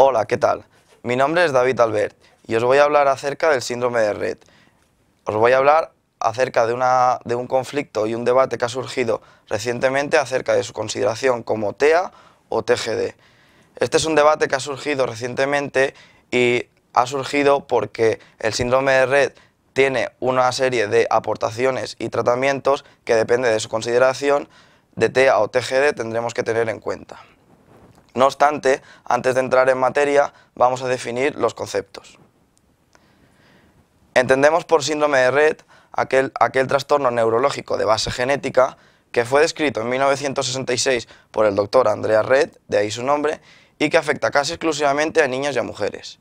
Hola, ¿qué tal? Mi nombre es David Albert y os voy a hablar acerca del síndrome de Red. Os voy a hablar acerca de, un conflicto y un debate que ha surgido recientemente acerca de su consideración como TEA o TGD. Este es un debate que ha surgido recientemente y ha surgido porque el síndrome de Red tiene una serie de aportaciones y tratamientos que depende de su consideración de TEA o TGD tendremos que tener en cuenta. No obstante, antes de entrar en materia, vamos a definir los conceptos. Entendemos por síndrome de Red aquel, trastorno neurológico de base genética que fue descrito en 1966 por el doctor Andrea Red, de ahí su nombre, y que afecta casi exclusivamente a niños y a mujeres.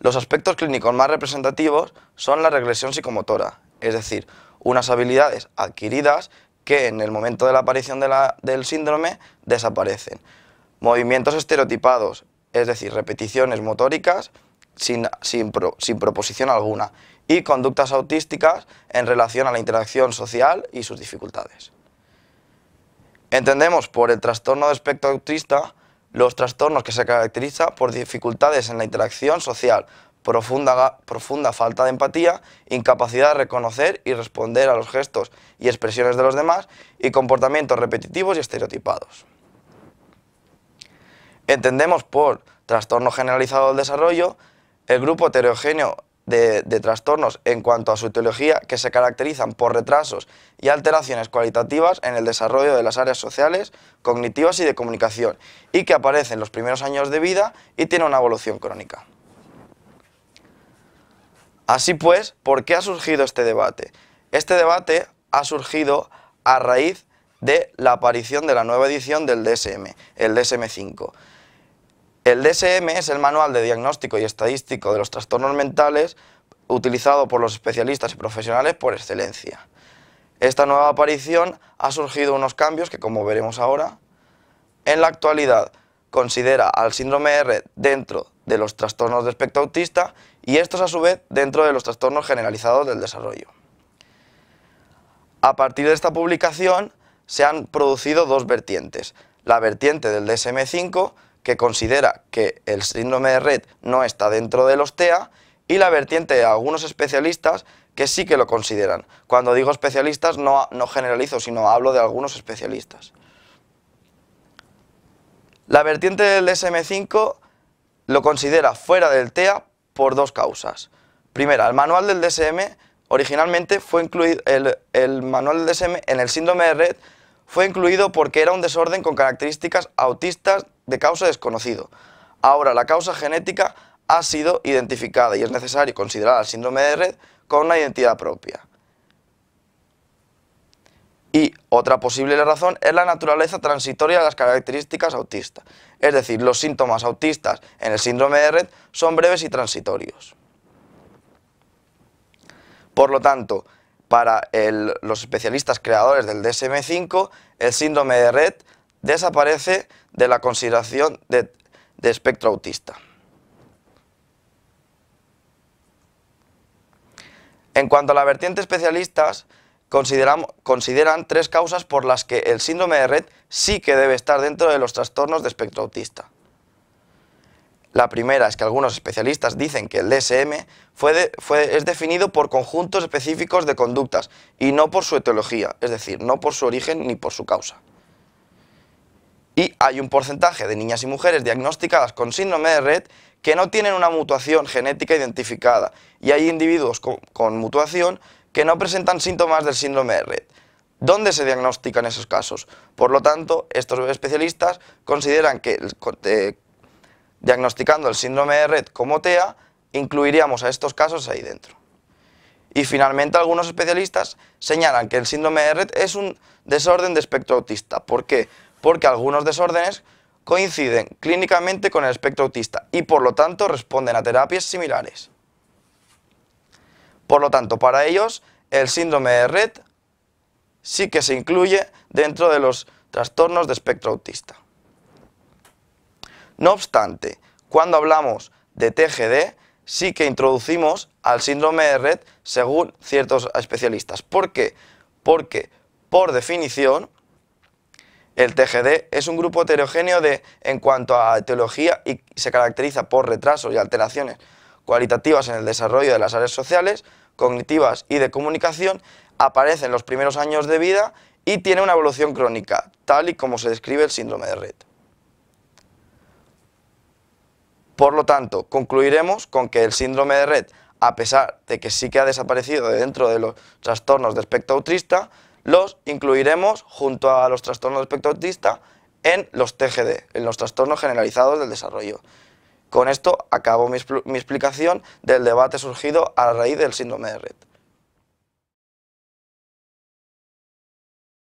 Los aspectos clínicos más representativos son la regresión psicomotora, es decir, unas habilidades adquiridas que en el momento de la aparición del síndrome desaparecen, Movimientos estereotipados, es decir, repeticiones motóricas sin, proposición alguna, y conductas autísticas en relación a la interacción social y sus dificultades. Entendemos por el trastorno de espectro autista los trastornos que se caracterizan por dificultades en la interacción social, profunda, profunda falta de empatía, incapacidad de reconocer y responder a los gestos y expresiones de los demás y comportamientos repetitivos y estereotipados. Entendemos por trastorno generalizado del desarrollo el grupo heterogéneo de, trastornos en cuanto a su etiología que se caracterizan por retrasos y alteraciones cualitativas en el desarrollo de las áreas sociales, cognitivas y de comunicación, y que aparecen en los primeros años de vida y tiene una evolución crónica. Así pues, ¿por qué ha surgido este debate? Este debate ha surgido a raíz de la aparición de la nueva edición del DSM, el DSM-5, el DSM es el manual de diagnóstico y estadístico de los trastornos mentales utilizado por los especialistas y profesionales por excelencia. Esta nueva aparición ha surgido unos cambios que, como veremos ahora, en la actualidad considera al síndrome R dentro de los trastornos de espectro autista y estos a su vez dentro de los trastornos generalizados del desarrollo. A partir de esta publicación se han producido dos vertientes, la vertiente del DSM-5 que considera que el síndrome de red no está dentro de los TEA y la vertiente de algunos especialistas que sí que lo consideran. Cuando digo especialistas no, no generalizo, sino hablo de algunos especialistas. La vertiente del DSM-5 lo considera fuera del TEA por dos causas. Primera, el manual del DSM originalmente fue incluido, el, el manual del DSM en el síndrome de red fue incluido porque era un desorden con características autistas de causa desconocido. Ahora, la causa genética ha sido identificada y es necesario considerar al síndrome de red con una identidad propia. Y otra posible razón es la naturaleza transitoria de las características autistas, es decir, los síntomas autistas en el síndrome de red son breves y transitorios. Por lo tanto, para los especialistas creadores del DSM-5, el síndrome de red desaparece de la consideración de, espectro autista. En cuanto a la vertiente especialistas, consideran tres causas por las que el síndrome de Red sí que debe estar dentro de los trastornos de espectro autista. La primera es que algunos especialistas dicen que el DSM fue fue, es definido por conjuntos específicos de conductas y no por su etiología, es decir, no por su origen ni por su causa. Y hay un porcentaje de niñas y mujeres diagnosticadas con síndrome de Red que no tienen una mutación genética identificada y hay individuos con, mutuación mutación que no presentan síntomas del síndrome de Red ¿Dónde se diagnostican esos casos? Por lo tanto, estos especialistas consideran que eh, diagnosticando el síndrome de Red como TEA incluiríamos a estos casos ahí dentro. Y finalmente algunos especialistas señalan que el síndrome de Red es un desorden de espectro autista. ¿Por qué? porque algunos desórdenes coinciden clínicamente con el espectro autista y por lo tanto responden a terapias similares. Por lo tanto, para ellos, el síndrome de Red sí que se incluye dentro de los trastornos de espectro autista. No obstante, cuando hablamos de TGD, sí que introducimos al síndrome de Red según ciertos especialistas. ¿Por qué? Porque, por definición, el TGD es un grupo heterogéneo de, en cuanto a etiología y se caracteriza por retrasos y alteraciones cualitativas en el desarrollo de las áreas sociales, cognitivas y de comunicación, aparece en los primeros años de vida y tiene una evolución crónica, tal y como se describe el síndrome de Red. Por lo tanto, concluiremos con que el síndrome de Red, a pesar de que sí que ha desaparecido de dentro de los trastornos de espectro autista, los incluiremos junto a los trastornos de espectro autista en los TGD, en los trastornos generalizados del desarrollo. Con esto acabo mi, mi explicación del debate surgido a raíz del síndrome de Red.